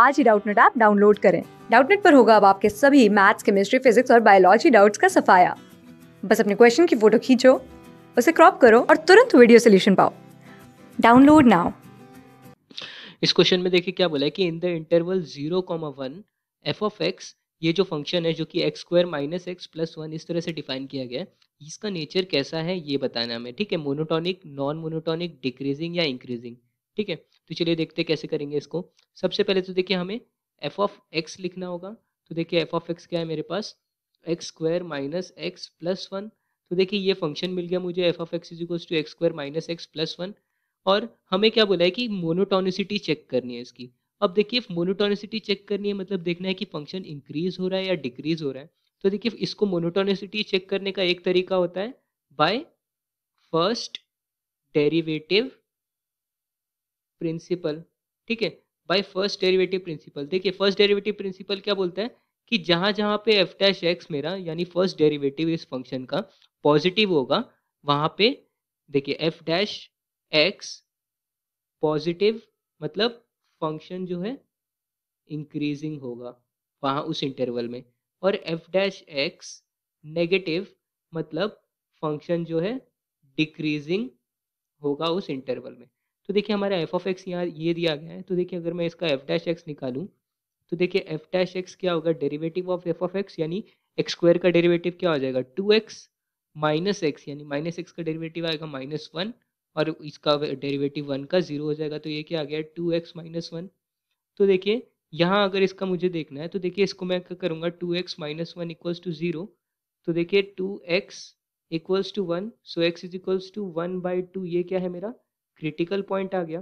आज ही Doubtnut app download करें डाउटनेट पर होगा अब आपके सभी मैथ्स केमिस्ट्री फिजिक्स और बायोलॉजी डाउट्स का सफाया बस अपने क्वेश्चन की फोटो खींचो उसे क्रॉप करो और तुरंत वीडियो सोल्यूशन पाओ डाउनलोड नाउ इस क्वेश्चन में देखिए क्या बोला है कि in the interval zero comma one F of X ये जो फंक्शन है जो कि X square minus X plus one इस तरह से डिफाइन किया गया है इसका नेचर कैसा है ये बताना हमें ठीक है मोनोटॉनिक नॉन मोनोटॉनिक डिक्रीजिंग या इंक्रीजिंग ठीक है तो चलिए देखते कैसे करेंगे इसको सबसे पहले तो देखिए हमें एफ ऑफ एक्स लिखना होगा तो देखिए एफ ऑफ एक्स क्या है मेरे पास X square minus X plus one तो देखिए ये फंक्शन मिल गया मुझे F of X is equals to X square minus X plus one और हमें क्या बोला है कि मोनोटोनिसिटी चेक करनी है इसकी अब देखिए मोनोटोनिसिटी चेक करनी है मतलब देखना है कि फंक्शन इंक्रीज हो रहा है या डिक्रीज हो रहा है तो देखिए इसको मोनोटोनिसिटी चेक करने का एक तरीका होता है बाय फर्स्ट डेरिवेटिव प्रिंसिपल ठीक है बाय फर्स्ट डेरिवेटिव प्रिंसिपल देखिए फर्स्ट डेरिवेटिव प्रिंसिपल क्या बोलता है कि जहाँ जहाँ पे एफ डैश एक्स मेरा यानी फर्स्ट डेरिवेटिव इस फंक्शन का पॉजिटिव होगा वहाँ पे देखिए एफ डैश एक्स पॉजिटिव मतलब फंक्शन जो है इंक्रीजिंग होगा वहाँ उस इंटरवल में और एफ डैश एक्स नेगेटिव मतलब फंक्शन जो है डिक्रीजिंग होगा उस इंटरवल में तो देखिए हमारा एफ ऑफ एक्स यहाँ ये दिया गया है तो देखिए अगर मैं इसका एफ डैश एक्स निकालूँ तो देखिए एफ डैश एक्स क्या होगा derivative of F of X यानी एक्स स्क्वायर का डेरिवेटिव क्या हो जाएगा टू एक्स माइनस एक्स यानी माइनस एक्स का डेरिवेटिव आएगा माइनस वन और इसका डेरिवेटिव वन का जीरो हो जाएगा तो ये क्या आ गया टू एक्स माइनस वन तो देखिए यहाँ अगर इसका मुझे देखना है तो देखिए इसको मैं क्या करूँगा two X minus one equals to zero तो देखिए two X equals to one so X is equals to one by two ये क्या है मेरा क्रिटिकल पॉइंट आ गया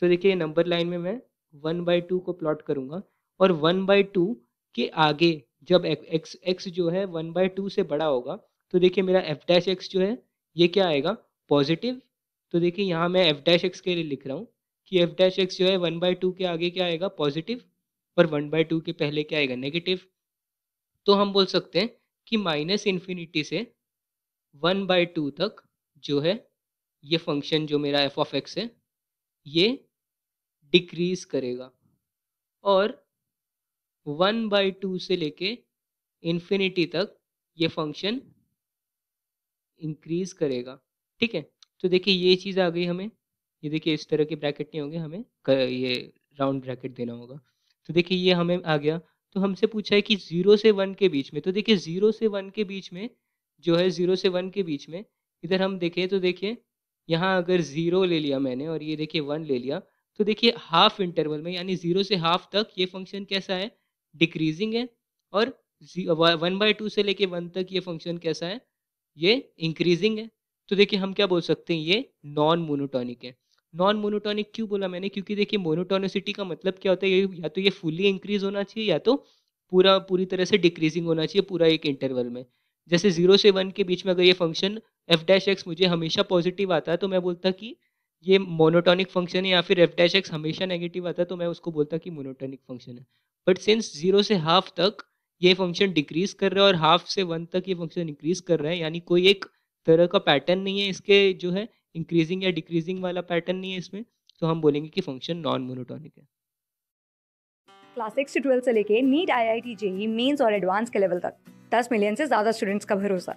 तो देखिए नंबर लाइन में मैं वन बाई टू को प्लॉट करूंगा और वन बाई टू के आगे जब एक्स एक्स जो है वन बाई टू से बड़ा होगा तो देखिए मेरा एफ डैश एक्स जो है ये क्या आएगा पॉजिटिव तो देखिए यहाँ मैं एफ डैश एक्स के लिए लिख रहा हूँ कि एफ डैश एक्स जो है वन बाई टू के आगे क्या आएगा पॉजिटिव और वन बाई टू के पहले क्या आएगा नेगेटिव तो हम बोल सकते हैं कि माइनस इन्फिनिटी से वन बाई टू तक जो है ये फंक्शन जो मेरा एफ ऑफ एक्स है ये डिक्रीज करेगा और वन बाई टू से लेके इन्फिनिटी तक ये फंक्शन इंक्रीज करेगा ठीक है तो देखिए ये चीज़ आ गई हमें ये देखिए इस तरह के ब्रैकेट नहीं होंगे हमें ये राउंड ब्रैकेट देना होगा तो देखिए ये हमें आ गया तो हमसे पूछा है कि ज़ीरो से वन के बीच में तो देखिए ज़ीरो से वन के बीच में जो है ज़ीरो से वन के बीच में इधर हम देखें तो देखिए यहाँ अगर ज़ीरो ले लिया मैंने और ये देखिए वन ले लिया तो देखिए हाफ इंटरवल में यानी ज़ीरो से हाफ तक ये फंक्शन कैसा है डिक्रीजिंग है और वन बाय टू से लेके वन तक ये फंक्शन कैसा है ये इंक्रीजिंग है तो देखिए हम क्या बोल सकते हैं ये नॉन मोनोटॉनिक है नॉन मोनोटॉनिक क्यों बोला मैंने क्योंकि देखिए मोनोटोनिसिटी का मतलब क्या होता है ये या तो ये फुली इंक्रीज होना चाहिए या तो पूरा पूरी तरह से डिक्रीजिंग होना चाहिए पूरा एक इंटरवल में जैसे जीरो से वन के बीच में अगर ये फंक्शन एफ डैश एक्स मुझे हमेशा पॉजिटिव आता है तो मैं बोलता कि ये मोनोटोनिक फंक्शन है या फिर एफ डैश एक्स हमेशा नेगेटिव आता है तो मैं उसको बोलता कि मोनोटोनिक फंक्शन है बट सिंस जीरो से हाफ तक ये फंक्शन डिक्रीज कर रहा है और हाफ से वन तक ये फंक्शन इंक्रीज कर रहा है यानी कोई एक तरह का पैटर्न नहीं है इसके जो है इंक्रीजिंग या डिक्रीजिंग वाला पैटर्न नहीं है इसमें तो हम बोलेंगे कि फंक्शन नॉन मोनोटोनिक है क्लास सिक्स से ट्वेल्थ से लेके NEET I I T JEE mains और एडवांस के लेवल तक दस मिलियन से ज़्यादा स्टूडेंट्स का भरोसा